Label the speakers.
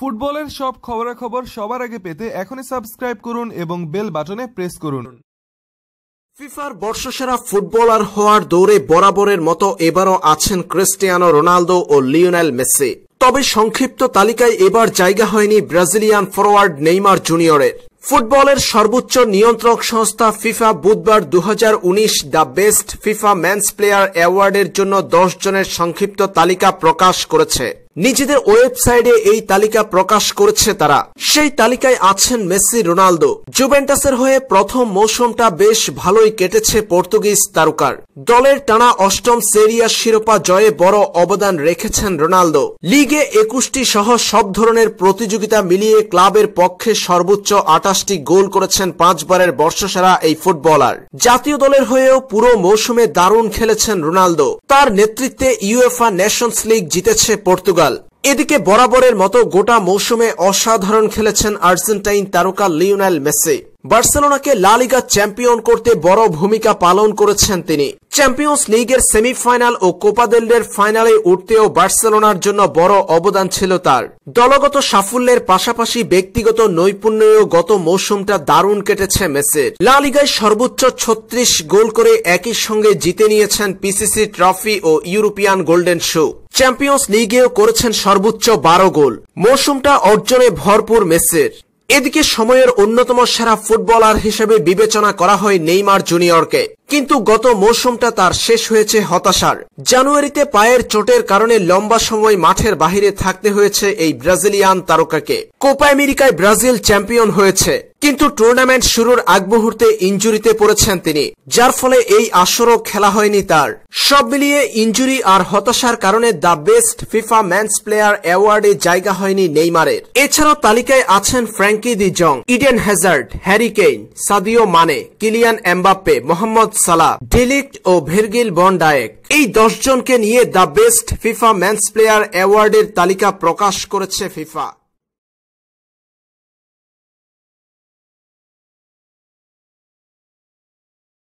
Speaker 1: ফুটবলের সব খবরাখবর সবার আগে পেতে এখনই সাবস্ক্রাইব করুন এবং বেল বাটনে প্রেস করুন ফিফার বর্ষসেরা ফুটবলার হওয়ার দৌড়ে বরাবরের মতো এবারও আছেন ক্রিস্টিয়ানো রোনালদো ও লিওনেল মেসি তবে সংক্ষিপ্ত তালিকায় এবার জায়গা হয়নি ব্রাজিলিয়ান ফরোয়ার্ড নেইমার জুনিয়রের ফুটবলের সর্বোচ্চ নিয়ন্ত্রক সংস্থা ফিফা বুধবার দু হাজার the best FIFA men's player অ্যাওয়ার্ডের জন্য দশ জনের সংক্ষিপ্ত তালিকা প্রকাশ করেছে নিজেদের ওয়েবসাইটে এই তালিকা প্রকাশ করেছে তারা সেই তালিকায় আছেন মেসি রোনালদো জুভেন্টাসের হয়ে প্রথম মৌসুমটা বেশ ভালোই কেটেছে পর্তুগিজ তারকার দলের টানা অষ্টম সেরিয়া শিরোপা জয়ে বড় অবদান রেখেছেন রোনালদো লিগে একুশটি সহ সব ধরনের প্রতিযোগিতা মিলিয়ে ক্লাবের পক্ষে সর্বোচ্চ আটাশটি গোল করেছেন পাঁচবারের বর্ষসেরা এই ফুটবলার জাতীয় দলের হয়েও পুরো মৌসুমে দারুণ খেলেছেন রোনালদো তার নেতৃত্বে ইউএফা নেশনস লিগ জিতেছে পর্তুগাল এদিকে বরাবরের মতো গোটা মৌসুমে অসাধারণ খেলেছেন আর্জেন্টাইন তারকা লিওনাল মেসি বার্সেলোনাকে লালিগা চ্যাম্পিয়ন করতে বড় ভূমিকা পালন করেছেন তিনি চ্যাম্পিয়ন্স লিগের সেমিফাইনাল ও কোপাদেলের ফাইনালে উঠতেও বার্সেলোনার জন্য বড় অবদান ছিল তার দলগত সাফল্যের পাশাপাশি ব্যক্তিগত নৈপুণ্যেও গত মৌসুমটা দারুণ কেটেছে মেসির লালিগায় সর্বোচ্চ ছত্রিশ গোল করে একই সঙ্গে জিতে নিয়েছেন পিসিসি ট্রফি ও ইউরোপিয়ান গোল্ডেন শো চ্যাম্পিয়ন্স লিগেও করেছেন সর্বোচ্চ বারো গোল মৌসুমটা অর্জনে ভরপুর মেসের এদিকে সময়ের অন্যতম সেরা ফুটবলার হিসেবে বিবেচনা করা হয় নেইমার জুনিয়রকে কিন্তু গত মৌসুমটা তার শেষ হয়েছে হতাশার জানুয়ারিতে পায়ের চোটের কারণে লম্বা সময় মাঠের বাহিরে থাকতে হয়েছে এই ব্রাজিলিয়ান তারকাকে কোপা আমেরিকায় ব্রাজিল চ্যাম্পিয়ন হয়েছে কিন্তু টুর্নামেন্ট শুরুর আগ মুহূর্তে ইঞ্জুরিতে পড়েছেন তিনি যার ফলে এই আসরও খেলা হয়নি তার সব মিলিয়ে ইঞ্জুরি আর হতাশার কারণে the best FIFA men's player অ্যাওয়ার্ডে জায়গা হয়নি নেইমারের এছাড়াও তালিকায় আছেন Frenkie de Jong Eden Hazard Harry Kane Sadio Mane Kylian Mbappe Mohamed Salah de Ligt ও ভেরগিল বন ডায়েক এই দশজনকে নিয়ে the best FIFA men's player অ্যাওয়ার্ডের তালিকা প্রকাশ করেছে ফিফা